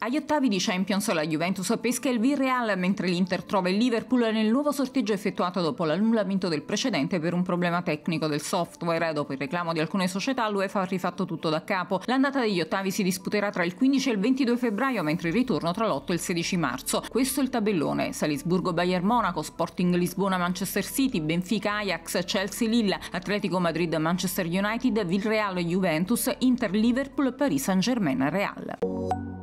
Agli ottavi di Champions la Juventus pesca il Villarreal mentre l'Inter trova il Liverpool nel nuovo sorteggio effettuato dopo l'annullamento del precedente per un problema tecnico del software. Dopo il reclamo di alcune società l'UEFA ha rifatto tutto da capo. L'andata degli ottavi si disputerà tra il 15 e il 22 febbraio mentre il ritorno tra l'8 e il 16 marzo. Questo è il tabellone. Salisburgo-Bayern Monaco, Sporting Lisbona-Manchester City, Benfica-Ajax, Chelsea-Lilla, Atletico Madrid-Manchester United, Villarreal-Juventus, Inter-Liverpool, Paris Saint-Germain-Real.